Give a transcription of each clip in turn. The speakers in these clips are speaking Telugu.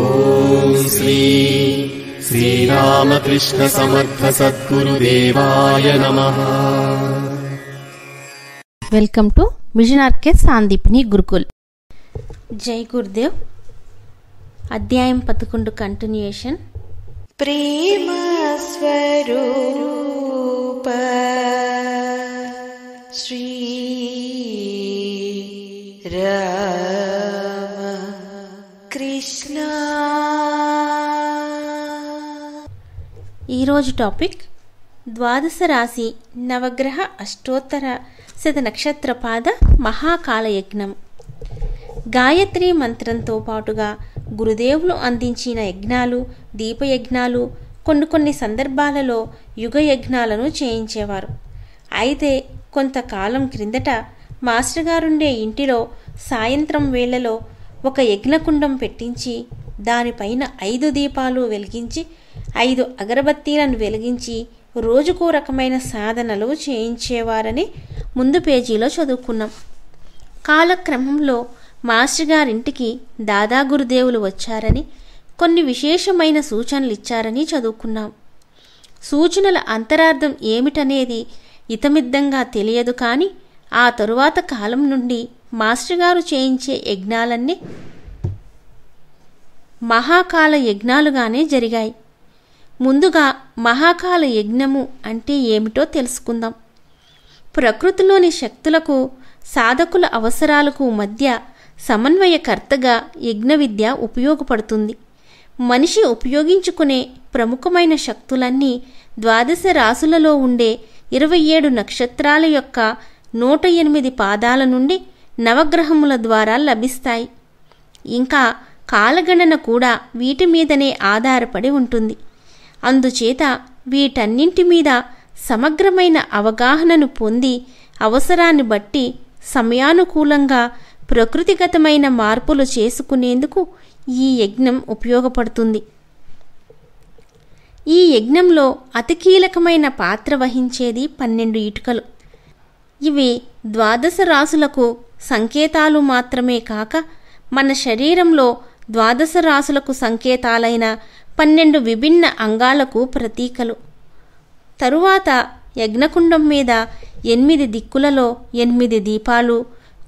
ॐ श्री శ్రీరామకృష్ణసమర్థసద్గురుదేవాయ నమ welcome to mission RK Sandipini Gurukul జై గురుదేవ్ అధ్యాయం పదకొండు కంటిన్యూషన్ ప్రేమ స్వరూప శ్రీ రా ఈరోజు టాపిక్ ద్వాదశ రాశి నవగ్రహ అష్టోత్తర శత నక్షత్ర పాద మహాకాల యజ్ఞం గాయత్రి మంత్రంతో పాటుగా గురుదేవులు అందించిన యజ్ఞాలు దీపయజ్ఞాలు కొన్ని కొన్ని సందర్భాలలో యుగ యజ్ఞాలను చేయించేవారు అయితే కొంతకాలం క్రిందట మాస్టర్ గారుండే ఇంటిలో సాయంత్రం వేళలో ఒక యజ్ఞకుండం పెట్టించి దానిపైన ఐదు దీపాలు వెలిగించి ఐదు అగరబత్తీలను వెలిగించి రోజుకో రకమైన సాధనలు చేయించేవారని ముందు పేజీలో చదువుకున్నాం కాలక్రమంలో మాస్టర్ గారింటికి దాదా గురుదేవులు వచ్చారని కొన్ని విశేషమైన సూచనలు ఇచ్చారని చదువుకున్నాం సూచనల అంతరార్థం ఏమిటనేది ఇతమిద్దంగా తెలియదు కానీ ఆ తరువాత కాలం నుండి మాస్టర్ గారు చేయించే యజ్ఞాలన్నీ మహాకాల యజ్ఞాలుగానే జరిగాయి ముందుగా మహాకాల యజ్ఞము అంటే ఏమిటో తెలుసుకుందాం ప్రకృతిలోని శక్తులకు సాధకుల అవసరాలకు మధ్య సమన్వయకర్తగా యజ్ఞ విద్య ఉపయోగపడుతుంది మనిషి ఉపయోగించుకునే ప్రముఖమైన శక్తులన్నీ ద్వాదశ రాసులలో ఉండే ఇరవై ఏడు నక్షత్రాల యొక్క నూట ఎనిమిది పాదాల నుండి నవగ్రహముల ద్వారా లభిస్తాయి ఇంకా కాలగణన కూడా వీటి మీదనే ఆధారపడి ఉంటుంది అందుచేత వీటన్నింటి మీద సమగ్రమైన అవగాహనను పొంది అవసరాన్ని బట్టి సమయానుకూలంగా ప్రకృతిగతమైన మార్పులు చేసుకునేందుకు ఈ యజ్ఞం ఉపయోగపడుతుంది ఈ యజ్ఞంలో అతి కీలకమైన పాత్ర వహించేది పన్నెండు ఇటుకలు ఇవి ద్వాదశ రాసులకు సంకేతాలు మాత్రమే కాక మన శరీరంలో ద్వాదశ రాసులకు సంకేతాలైన పన్నెండు విభిన్న అంగాలకు ప్రతీకలు తరువాత యజ్ఞకుండం మీద ఎనిమిది దిక్కులలో ఎనిమిది దీపాలు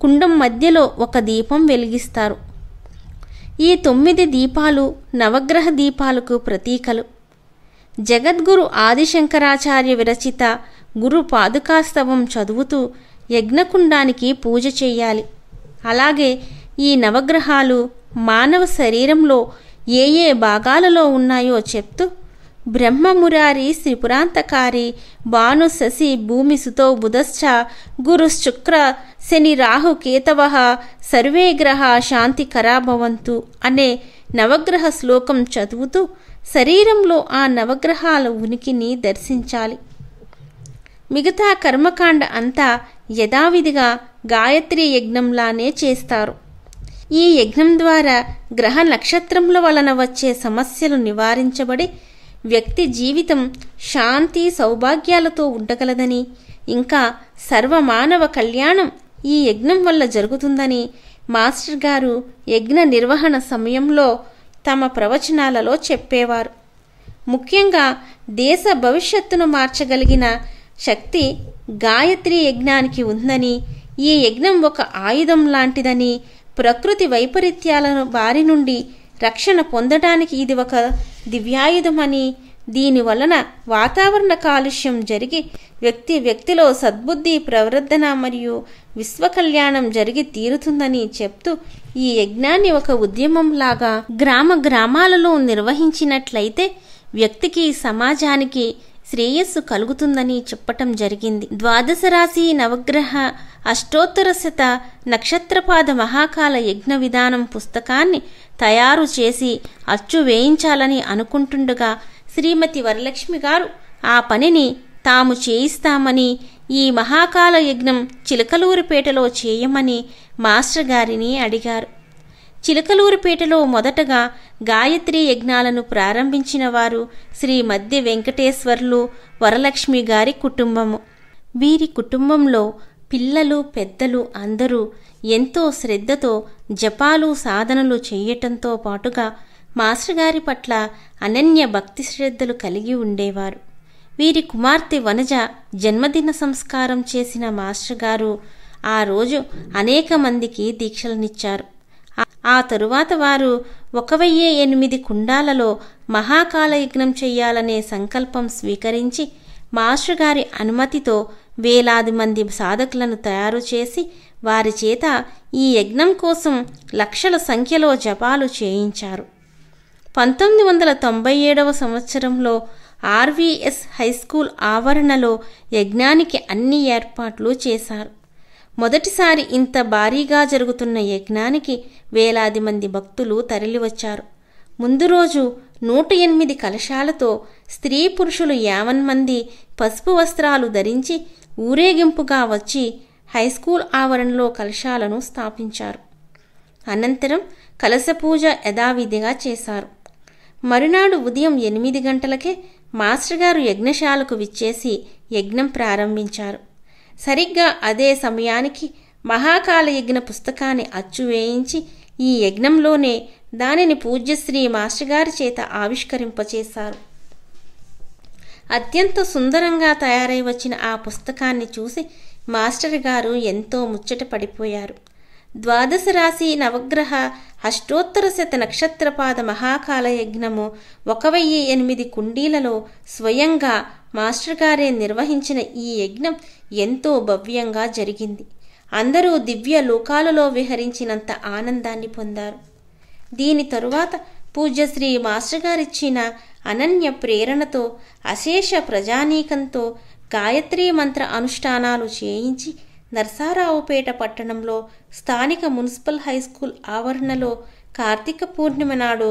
కుండం మధ్యలో ఒక దీపం వెలిగిస్తారు ఈ తొమ్మిది దీపాలు నవగ్రహ దీపాలకు ప్రతీకలు జగద్గురు ఆదిశంకరాచార్య విరచిత గురు పాదుకాస్తవం చదువుతూ యజ్ఞకుండానికి పూజ చేయాలి అలాగే ఈ నవగ్రహాలు మానవ శరీరంలో ఏ ఏ భాగాలలో ఉన్నాయో చెప్తూ బ్రహ్మమురారి శ్రీపురాంతకారి భాను శశి భూమి సుతో బుధశ్చ శుక్ర శని రాహు కేతవహ సర్వే గ్రహ శాంతి భవంతు అనే నవగ్రహ శ్లోకం చదువుతూ శరీరంలో ఆ నవగ్రహాల ఉనికిని దర్శించాలి మిగతా కర్మకాండ అంతా యథావిధిగా గాయత్రి యజ్ఞంలానే చేస్తారు ఈ యజ్ఞం ద్వారా గ్రహ నక్షత్రముల వలన వచ్చే సమస్యలు నివారించబడి వ్యక్తి జీవితం శాంతి సౌభాగ్యాలతో ఉండగలదని ఇంకా సర్వమానవ కళ్యాణం ఈ యజ్ఞం వల్ల జరుగుతుందని మాస్టర్ గారు యజ్ఞ నిర్వహణ సమయంలో తమ ప్రవచనాలలో చెప్పేవారు ముఖ్యంగా దేశ భవిష్యత్తును మార్చగలిగిన శక్తి గాయత్రి యజ్ఞానికి ఉందని ఈ యజ్ఞం ఒక ఆయుధం లాంటిదని ప్రకృతి వైపరీత్యాల బారి నుండి రక్షణ పొందడానికి ఇది ఒక దివ్యాయుధమని దీని వలన వాతావరణ కాలుష్యం జరిగి వ్యక్తి వ్యక్తిలో సద్బుద్ధి ప్రవర్ధన మరియు విశ్వకళ్యాణం జరిగి తీరుతుందని చెప్తూ ఈ యజ్ఞాన్ని ఒక ఉద్యమంలాగా గ్రామ గ్రామాలలో నిర్వహించినట్లయితే వ్యక్తికి సమాజానికి శ్రేయస్సు కలుగుతుందని చెప్పటం జరిగింది ద్వాదశ రాశి నవగ్రహ అష్టోత్తర శత నక్షత్రపాద మహాకాల యజ్ఞ విధానం పుస్తకాన్ని తయారు చేసి అచ్చు వేయించాలని అనుకుంటుండగా శ్రీమతి వరలక్ష్మి గారు ఆ పనిని తాము చేయిస్తామని ఈ మహాకాల యజ్ఞం చిలకలూరిపేటలో చేయమని మాస్టర్ గారిని అడిగారు చిలకలూరుపేటలో మొదటగా గాయత్రి యజ్ఞాలను ప్రారంభించిన వారు శ్రీ మధ్య వెంకటేశ్వర్లు వరలక్ష్మి గారి కుటుంబము వీరి కుటుంబంలో పిల్లలు పెద్దలు అందరూ ఎంతో శ్రద్ధతో జపాలు సాధనలు చేయటంతో పాటుగా మాస్టర్ గారి పట్ల అనన్య భక్తి శ్రద్ధలు కలిగి ఉండేవారు వీరి కుమార్తె వనజ జన్మదిన సంస్కారం చేసిన మాస్టర్ గారు ఆ రోజు అనేక మందికి దీక్షలనిచ్చారు ఆ తరువాత వారు ఒక వెయ్యే ఎనిమిది కుండాలలో మహాకాలయజ్ఞం చెయ్యాలనే సంకల్పం స్వీకరించి మాస్టర్ గారి అనుమతితో వేలాది మంది సాధకులను తయారు చేసి వారి చేత ఈ యజ్ఞం కోసం లక్షల సంఖ్యలో జపాలు చేయించారు పంతొమ్మిది వందల తొంభై ఏడవ సంవత్సరంలో ఆర్వీఎస్ హై స్కూల్ ఆవరణలో యజ్ఞానికి అన్ని ఏర్పాట్లు చేశారు మొదటిసారి ఇంత భారీగా జరుగుతున్న యజ్ఞానికి వేలాది మంది భక్తులు తరలివచ్చారు ముందు రోజు నూట ఎనిమిది కలశాలతో స్త్రీ పురుషులు యావన్ మంది పసుపు వస్త్రాలు ధరించి ఊరేగింపుగా వచ్చి హైస్కూల్ ఆవరణలో కలశాలను స్థాపించారు అనంతరం కలశ పూజ యథావిధిగా చేశారు మరునాడు ఉదయం ఎనిమిది గంటలకే మాస్టర్ గారు యజ్ఞశాలకు విచ్చేసి యజ్ఞం ప్రారంభించారు సరిగ్గా అదే సమయానికి మహాకాల యజ్ఞ పుస్తకాన్ని అచ్చు వేయించి ఈ యజ్ఞంలోనే దానిని పూజ్యశ్రీ మాస్టర్గారి చేత ఆవిష్కరింపచేశారు అత్యంత సుందరంగా తయారై వచ్చిన ఆ పుస్తకాన్ని చూసి మాస్టర్ గారు ఎంతో ముచ్చట పడిపోయారు ద్వాదశ రాశి నవగ్రహ అష్టోత్తర శత నక్షత్రపాద మహాకాల యజ్ఞము ఒక వెయ్యి ఎనిమిది కుండీలలో స్వయంగా మాస్టర్ గారే నిర్వహించిన ఈ యజ్ఞం ఎంతో భవ్యంగా జరిగింది అందరూ దివ్య లోకాలలో విహరించినంత ఆనందాన్ని పొందారు దీని తరువాత పూజ్యశ్రీ మాస్టర్ గారిచ్చిన అనన్య ప్రేరణతో అశేష ప్రజానీకంతో గాయత్రీ మంత్ర అనుష్ఠానాలు చేయించి నర్సారావుపేట పట్టణంలో స్థానిక మున్సిపల్ హైస్కూల్ ఆవరణలో కార్తీక పూర్ణిమ నాడు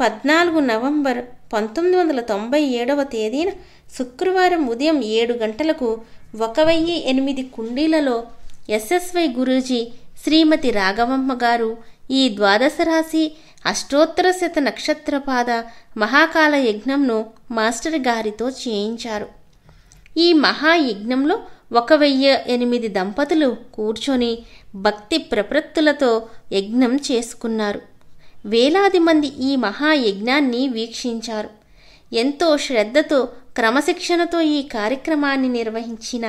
పద్నాలుగు నవంబర్ పంతొమ్మిది వందల తొంభై ఏడవ తేదీన శుక్రవారం ఉదయం ఏడు గంటలకు ఒక వెయ్యి ఎనిమిది కుండీలలో ఎస్ఎస్వై గురూజీ శ్రీమతి రాఘవమ్మ గారు ఈ ద్వాదశ రాశి అష్టోత్తర శత నక్షత్రపాద మహాకాల యజ్ఞంను మాస్టర్ గారితో చేయించారు ఈ మహాయజ్ఞంలో ఒక వెయ్యి ఎనిమిది దంపతులు కూర్చొని భక్తి ప్రపత్తులతో యజ్ఞం చేసుకున్నారు వేలాది మంది ఈ మహాయజ్ఞాన్ని వీక్షించారు ఎంతో శ్రద్ధతో క్రమశిక్షణతో ఈ కార్యక్రమాన్ని నిర్వహించిన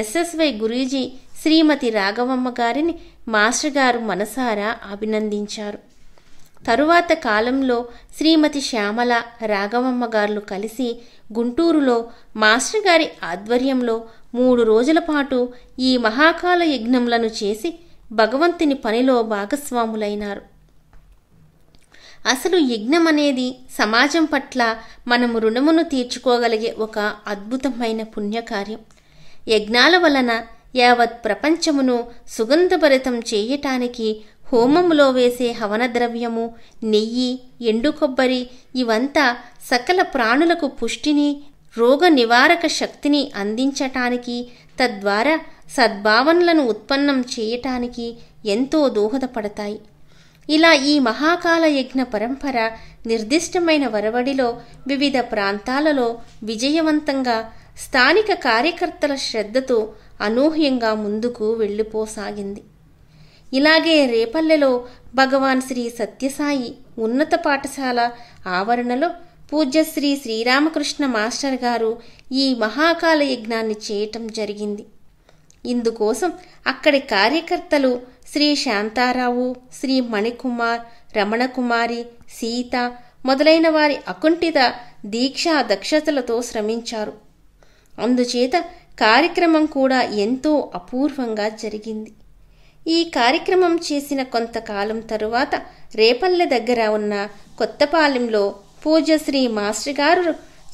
ఎస్ఎస్వై గురూజీ శ్రీమతి రాఘవమ్మ గారిని మాస్టర్ గారు మనసారా అభినందించారు తరువాత కాలంలో శ్రీమతి శ్యామల రాఘవమ్మ గారు కలిసి గుంటూరులో మాస్టర్ గారి ఆధ్వర్యంలో మూడు రోజుల పాటు ఈ మహాకాల యజ్ఞములను చేసి భగవంతుని పనిలో భాగస్వాములైనారు అసలు యజ్ఞం అనేది సమాజం పట్ల మనం రుణమును తీర్చుకోగలిగే ఒక అద్భుతమైన పుణ్యకార్యం యజ్ఞాల వలన యావత్ ప్రపంచమును సుగంధభరితం చేయటానికి హోమములో వేసే హవన ద్రవ్యము నెయ్యి ఎండు కొబ్బరి ఇవంతా సకల ప్రాణులకు పుష్టిని రోగ నివారక శక్తిని అందించటానికి తద్వారా సద్భావనలను ఉత్పన్నం చేయటానికి ఎంతో దోహదపడతాయి ఇలా ఈ మహాకాల యజ్ఞ పరంపర నిర్దిష్టమైన వరవడిలో వివిధ ప్రాంతాలలో విజయవంతంగా స్థానిక కార్యకర్తల శ్రద్ధతో అనూహ్యంగా ముందుకు వెళ్ళిపోసాగింది ఇలాగే రేపల్లెలో భగవాన్ శ్రీ సత్యసాయి ఉన్నత పాఠశాల ఆవరణలో పూజ్యశ్రీ శ్రీరామకృష్ణ మాస్టర్ గారు ఈ మహాకాల యజ్ఞాన్ని చేయటం జరిగింది ఇందుకోసం అక్కడి కార్యకర్తలు శ్రీ శాంతారావు శ్రీ మణికుమార్ రమణకుమారి సీత మొదలైన వారి అకుంఠిత దీక్షా దక్షతలతో శ్రమించారు అందుచేత కార్యక్రమం కూడా ఎంతో అపూర్వంగా జరిగింది ఈ కార్యక్రమం చేసిన కొంతకాలం తరువాత రేపల్లె దగ్గర ఉన్న కొత్తపాలెంలో పూజశ్రీ మాస్టర్ గారు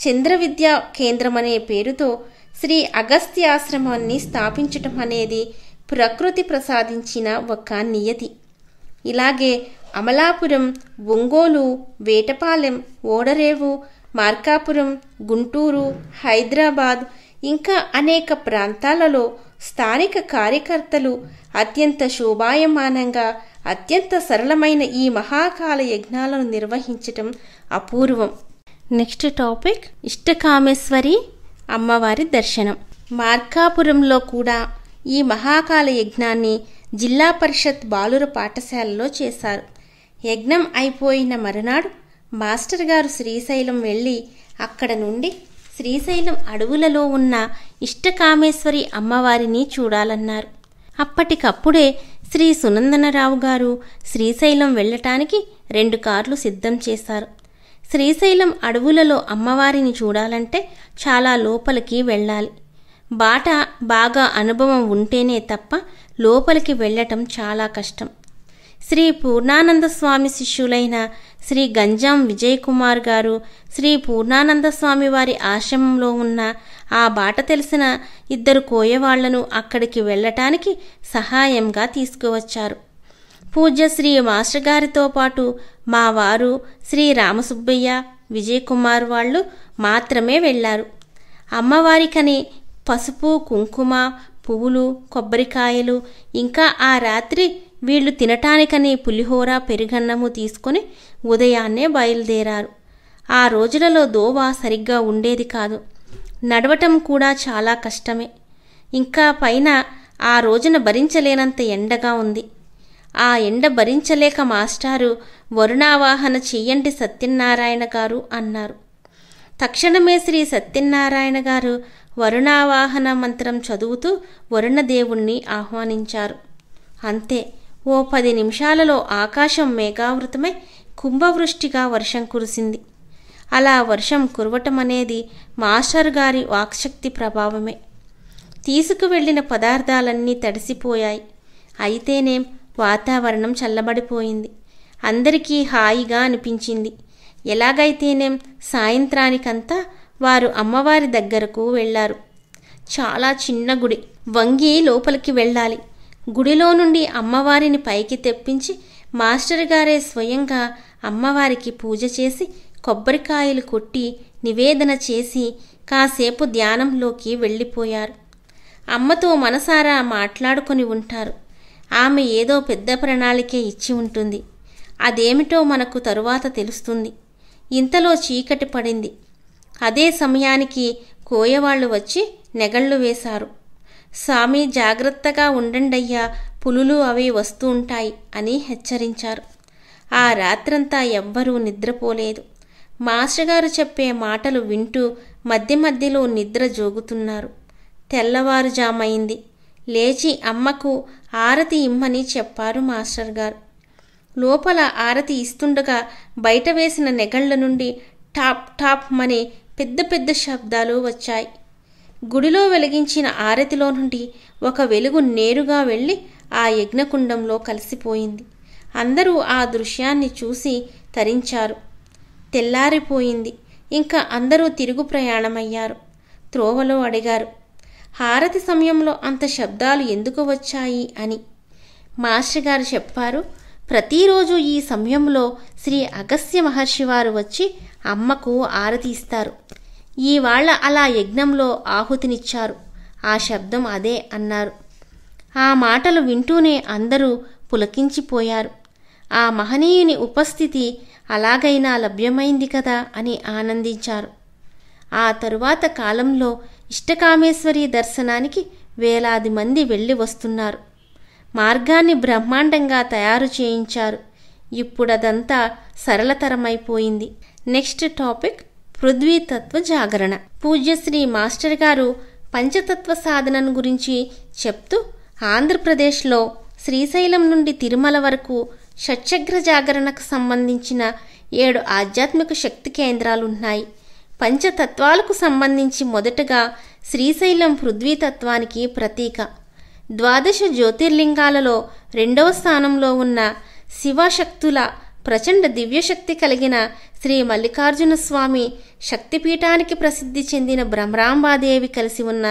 చంద్రవిద్యా కేంద్రం అనే పేరుతో శ్రీ అగస్త్యాశ్రమాన్ని స్థాపించటం అనేది ప్రకృతి ప్రసాదించిన ఒక నియతి ఇలాగే అమలాపురం ఒంగోలు వేటపాలెం ఓడరేవు మార్కాపురం గుంటూరు హైదరాబాద్ ఇంకా అనేక ప్రాంతాలలో స్థానిక కార్యకర్తలు అత్యంత శోభాయమానంగా అత్యంత సరళమైన ఈ మహాకాల యజ్ఞాలను నిర్వహించటం అపూర్వం నెక్స్ట్ టాపిక్ ఇష్టకామేశ్వరి అమ్మవారి దర్శనం మార్కాపురంలో కూడా ఈ మహాకాల యజ్ఞాన్ని జిల్లా పరిషత్ బాలుర పాఠశాలలో చేశారు యజ్ఞం అయిపోయిన మరునాడు మాస్టర్ గారు శ్రీశైలం వెళ్ళి అక్కడ నుండి శ్రీశైలం అడవులలో ఉన్న ఇష్టకామేశ్వరి అమ్మవారిని చూడాలన్నారు అప్పటికప్పుడే శ్రీ సునందనరావు గారు శ్రీశైలం వెళ్ళటానికి రెండు కార్లు సిద్ధం చేశారు శ్రీశైలం అడవులలో అమ్మవారిని చూడాలంటే చాలా లోపలికి వెళ్ళాలి బాట బాగా అనుభవం ఉంటేనే తప్ప లోపలికి వెళ్ళటం చాలా కష్టం శ్రీ పూర్ణానంద స్వామి శిష్యులైన శ్రీ గంజాం విజయ్ కుమార్ గారు శ్రీ పూర్ణానంద స్వామి వారి ఆశ్రమంలో ఉన్న ఆ బాట తెలిసిన ఇద్దరు కోయవాళ్లను అక్కడికి వెళ్ళటానికి సహాయంగా తీసుకువచ్చారు పూజ శ్రీ మాస్టర్ గారితో పాటు మా వారు శ్రీ రామసుబ్బయ్య విజయ్ కుమార్ వాళ్ళు మాత్రమే వెళ్ళారు అమ్మవారికని పసుపు కుంకుమ పువ్వులు కొబ్బరికాయలు ఇంకా ఆ రాత్రి వీళ్ళు తినటానికని పులిహోర పెరుగన్నము తీసుకొని ఉదయాన్నే బయలుదేరారు ఆ రోజులలో దోవ సరిగ్గా ఉండేది కాదు నడవటం కూడా చాలా కష్టమే ఇంకా పైన ఆ రోజున భరించలేనంత ఎండగా ఉంది ఆ ఎండ భరించలేక మాస్టారు వరుణావాహన చెయ్యండి సత్యనారాయణ గారు అన్నారు తక్షణమే శ్రీ సత్యనారాయణ గారు వరుణావాహన మంత్రం చదువుతూ వరుణదేవుణ్ణి ఆహ్వానించారు అంతే ఓ పది నిమిషాలలో ఆకాశం మేఘావృతమై కుంభవృష్టిగా వర్షం కురిసింది అలా వర్షం కురవటం అనేది మాస్టర్ గారి వాక్శక్తి ప్రభావమే తీసుకువెళ్ళిన పదార్థాలన్నీ తడిసిపోయాయి అయితేనేం వాతావరణం చల్లబడిపోయింది అందరికీ హాయిగా అనిపించింది ఎలాగైతేనేం సాయంత్రానికంతా వారు అమ్మవారి దగ్గరకు వెళ్ళారు చాలా చిన్న గుడి వంగి లోపలికి వెళ్ళాలి గుడిలో నుండి అమ్మవారిని పైకి తెప్పించి మాస్టర్ గారే స్వయంగా అమ్మవారికి పూజ చేసి కొబ్బరికాయలు కొట్టి నివేదన చేసి కాసేపు ధ్యానంలోకి వెళ్ళిపోయారు అమ్మతో మనసారా మాట్లాడుకొని ఉంటారు ఆమె ఏదో పెద్ద ప్రణాళికే ఇచ్చి ఉంటుంది అదేమిటో మనకు తరువాత తెలుస్తుంది ఇంతలో చీకటి పడింది అదే సమయానికి కోయవాళ్ళు వచ్చి నెగళ్ళు వేశారు స్వామి జాగ్రత్తగా ఉండండయ్యా పులులు అవి వస్తూ ఉంటాయి అని హెచ్చరించారు ఆ రాత్రంతా ఎవ్వరూ నిద్రపోలేదు మాస్టర్గారు చెప్పే మాటలు వింటూ మధ్య మధ్యలో నిద్ర జోగుతున్నారు తెల్లవారుజామైంది లేచి అమ్మకు ఆరతి ఇమ్మని చెప్పారు మాస్టర్ గారు లోపల ఆరతి ఇస్తుండగా బయట వేసిన నెగళ్ల నుండి టాప్ టాప్ మని పెద్ద పెద్ద శబ్దాలు వచ్చాయి గుడిలో వెలిగించిన ఆరతిలో నుండి ఒక వెలుగు నేరుగా వెళ్ళి ఆ యజ్ఞకుండంలో కలిసిపోయింది అందరూ ఆ దృశ్యాన్ని చూసి తరించారు తెల్లారిపోయింది ఇంకా అందరూ తిరుగు ప్రయాణమయ్యారు త్రోవలో అడిగారు హారతి సమయంలో అంత శబ్దాలు ఎందుకు వచ్చాయి అని మాస్టర్ గారు చెప్పారు ప్రతిరోజు ఈ సమయంలో శ్రీ అగస్య మహర్షి వారు వచ్చి అమ్మకు ఆరతి ఇస్తారు ఈవాళ్ల అలా యజ్ఞంలో ఆహుతినిచ్చారు ఆ శబ్దం అదే అన్నారు ఆ మాటలు వింటూనే అందరూ పులకించిపోయారు ఆ మహనీయుని ఉపస్థితి అలాగైనా లభ్యమైంది కదా అని ఆనందించారు ఆ తరువాత కాలంలో ఇష్టకామేశ్వరి దర్శనానికి వేలాది మంది వెళ్ళి వస్తున్నారు మార్గాన్ని బ్రహ్మాండంగా తయారు చేయించారు ఇప్పుడదంతా సరళతరమైపోయింది నెక్స్ట్ టాపిక్ పృథ్వీతత్వ జాగరణ పూజ్యశ్రీ మాస్టర్ గారు పంచతత్వ సాధనను గురించి చెప్తూ ఆంధ్రప్రదేశ్లో శ్రీశైలం నుండి తిరుమల వరకు షట్చగ్ర జాగరణకు సంబంధించిన ఏడు ఆధ్యాత్మిక శక్తి కేంద్రాలు ఉన్నాయి పంచతత్వాలకు సంబంధించి మొదటగా శ్రీశైలం పృథ్వీతత్వానికి ప్రతీక ద్వాదశ జ్యోతిర్లింగాలలో రెండవ స్థానంలో ఉన్న శివశక్తుల ప్రచండ దివ్యశక్తి కలిగిన శ్రీ మల్లికార్జున స్వామి శక్తిపీఠానికి ప్రసిద్ధి చెందిన భ్రమరాంబాదేవి కలిసి ఉన్న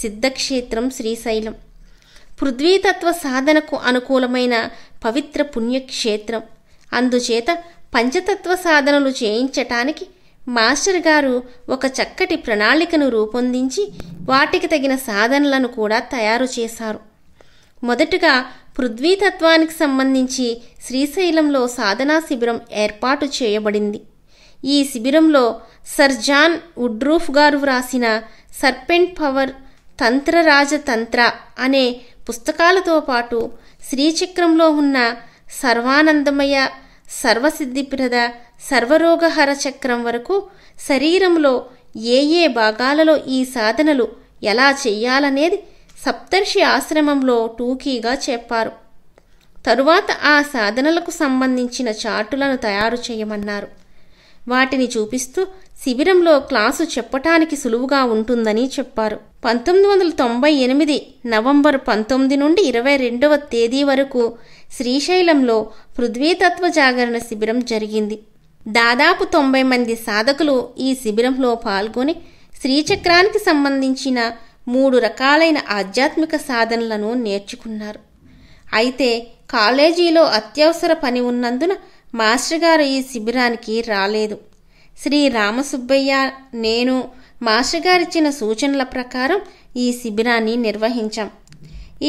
సిద్ధక్షేత్రం శ్రీశైలం పృథ్వీతత్వ సాధనకు అనుకూలమైన పవిత్ర పుణ్యక్షేత్రం అందుచేత పంచతత్వ సాధనలు చేయించటానికి మాస్టర్ గారు ఒక చక్కటి ప్రణాళికను రూపొందించి వాటికి తగిన సాధనలను కూడా తయారు చేశారు మొదటగా పృథ్వీతత్వానికి సంబంధించి శ్రీశైలంలో సాధనా శిబిరం ఏర్పాటు చేయబడింది ఈ శిబిరంలో సర్ జాన్ ఉడ్రూఫ్ గారు వ్రాసిన సర్పెంట్ పవర్ తంత్రరాజతంత్ర అనే పుస్తకాలతో పాటు శ్రీచక్రంలో ఉన్న సర్వానందమయ సర్వసిద్ధిప్రద సర్వరోగహర చక్రం వరకు శరీరంలో ఏ ఏ భాగాలలో ఈ సాధనలు ఎలా చేయాలనేది సప్తర్షి ఆశ్రమంలో టూకీగా చెప్పారు తరువాత ఆ సాధనలకు సంబంధించిన చార్టులను తయారు చేయమన్నారు వాటిని చూపిస్తూ శిబిరంలో క్లాసు చెప్పటానికి సులువుగా ఉంటుందని చెప్పారు పంతొమ్మిది వందల తొంభై ఎనిమిది నవంబర్ పంతొమ్మిది నుండి ఇరవై రెండవ తేదీ వరకు శ్రీశైలంలో పృథ్వీతత్వ జాగరణ శిబిరం జరిగింది దాదాపు తొంభై మంది సాధకులు ఈ శిబిరంలో పాల్గొని శ్రీచక్రానికి సంబంధించిన మూడు రకాలైన ఆధ్యాత్మిక సాధనలను నేర్చుకున్నారు అయితే కాలేజీలో అత్యవసర పని ఉన్నందున మాస్టర్ గారు ఈ శిబిరానికి రాలేదు శ్రీ రామసుబ్బయ్య నేను మాస్టర్ గారిచ్చిన సూచనల ప్రకారం ఈ శిబిరాన్ని నిర్వహించాం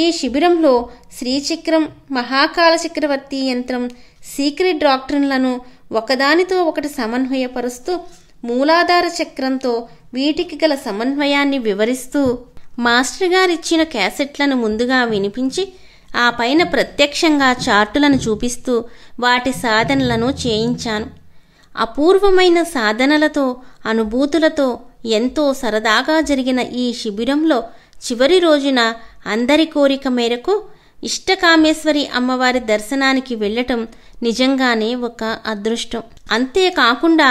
ఈ శిబిరంలో శ్రీచక్రం మహాకాల చక్రవర్తి యంత్రం సీక్రెట్ డాక్టర్లను ఒకదానితో ఒకటి సమన్వయపరుస్తూ మూలాధార చక్రంతో వీటికి గల సమన్వయాన్ని వివరిస్తూ మాస్టర్ గారిచ్చిన క్యాసెట్లను ముందుగా వినిపించి ఆ పైన ప్రత్యక్షంగా చార్టులను చూపిస్తూ వాటి సాధనలను చేయించాను అపూర్వమైన సాధనలతో అనుభూతులతో ఎంతో సరదాగా జరిగిన ఈ శిబిరంలో చివరి రోజున అందరి కోరిక మేరకు ఇష్టకామేశ్వరి అమ్మవారి దర్శనానికి వెళ్ళటం నిజంగానే ఒక అదృష్టం అంతేకాకుండా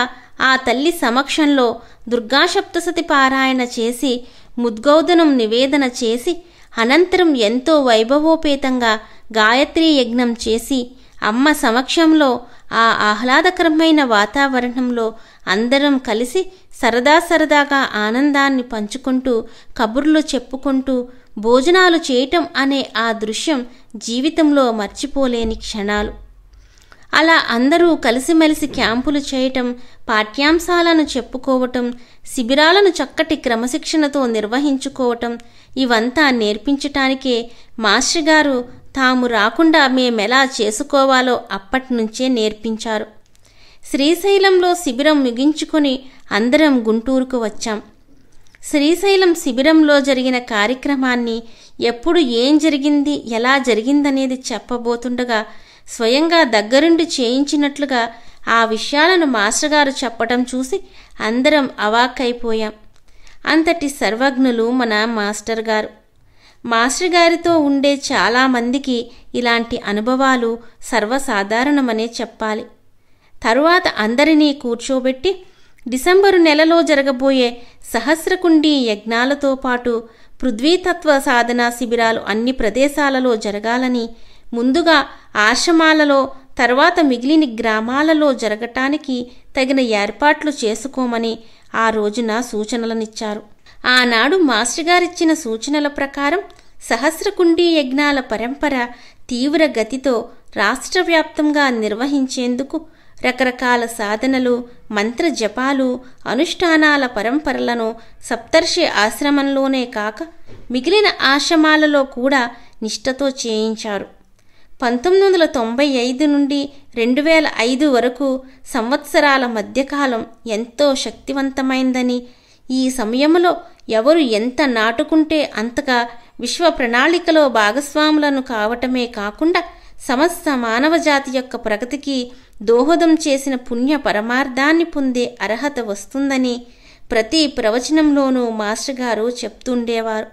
ఆ తల్లి సమక్షంలో దుర్గాసప్తశతి పారాయణ చేసి ముద్గౌదనం నివేదన చేసి అనంతరం ఎంతో వైభవోపేతంగా గాయత్రీ యజ్ఞం చేసి అమ్మ సమక్షంలో ఆ ఆహ్లాదకరమైన వాతావరణంలో అందరం కలిసి సరదా సరదాగా ఆనందాన్ని పంచుకుంటూ కబుర్లు చెప్పుకుంటూ భోజనాలు చేయటం అనే ఆ దృశ్యం జీవితంలో మర్చిపోలేని క్షణాలు అలా అందరూ కలిసిమెలిసి క్యాంపులు చేయటం పాఠ్యాంశాలను చెప్పుకోవటం శిబిరాలను చక్కటి క్రమశిక్షణతో నిర్వహించుకోవటం ఇవంతా నేర్పించటానికే మాస్టర్ గారు తాము రాకుండా మేమెలా చేసుకోవాలో అప్పటినుంచే నేర్పించారు శ్రీశైలంలో శిబిరం ముగించుకొని అందరం గుంటూరుకు వచ్చాం శ్రీశైలం శిబిరంలో జరిగిన కార్యక్రమాన్ని ఎప్పుడు ఏం జరిగింది ఎలా జరిగిందనేది చెప్పబోతుండగా స్వయంగా దగ్గరుండి చేయించినట్లుగా ఆ విషయాలను మాస్టర్గారు చెప్పటం చూసి అందరం అవాక్కైపోయాం అంతటి సర్వజ్ఞులు మన మాస్టర్ గారు మాస్టర్ గారితో ఉండే చాలామందికి ఇలాంటి అనుభవాలు సర్వసాధారణమనే చెప్పాలి తరువాత అందరినీ కూర్చోబెట్టి డిసెంబరు నెలలో జరగబోయే సహస్రకుండి యజ్ఞాలతో పాటు పృథ్వీతత్వ సాధనా శిబిరాలు అన్ని ప్రదేశాలలో జరగాలని ముందుగా ఆశ్రమాలలో తర్వాత మిగిలిన గ్రామాలలో జరగటానికి తగిన ఏర్పాట్లు చేసుకోమని ఆ రోజున సూచనలనిచ్చారు ఆనాడు మాస్టర్ సూచనల ప్రకారం సహస్రకుండీ యజ్ఞాల పరంపర తీవ్ర గతితో రాష్ట్రవ్యాప్తంగా నిర్వహించేందుకు రకరకాల సాధనలు మంత్ర జపాలు అనుష్ఠానాల పరంపరలను సప్తర్షి ఆశ్రమంలోనే కాక మిగిలిన ఆశ్రమాలలో కూడా నిష్ఠతో చేయించారు పంతొమ్మిది వందల తొంభై ఐదు నుండి రెండు వేల ఐదు వరకు సంవత్సరాల మధ్యకాలం ఎంతో శక్తివంతమైందని ఈ సమయంలో ఎవరు ఎంత నాటుకుంటే అంతగా విశ్వ ప్రణాళికలో భాగస్వాములను కావటమే కాకుండా సమస్త మానవజాతి యొక్క ప్రగతికి దోహదం చేసిన పుణ్య పరమార్థాన్ని పొందే అర్హత వస్తుందని ప్రతి ప్రవచనంలోనూ మాస్టర్ గారు చెప్తుండేవారు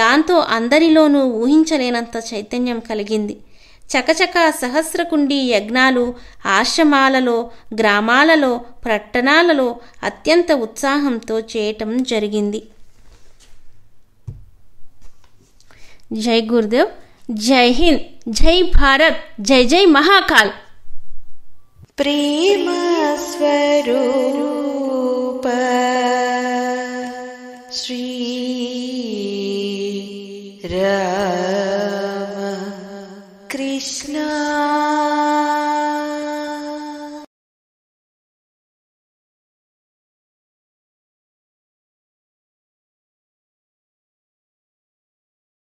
దాంతో అందరిలోనూ ఊహించలేనంత చైతన్యం కలిగింది చకచక సహస్రకుండి యజ్ఞాలు ఆశ్రమాలలో గ్రామాలలో పట్టణాలలో అత్యంత ఉత్సాహంతో చేయటం జరిగింది జై గురుదేవ్ జై హింద్ జై భారత్ జై జై మహాకాల్ ప్రేమ స్వరూప శ్రీ రా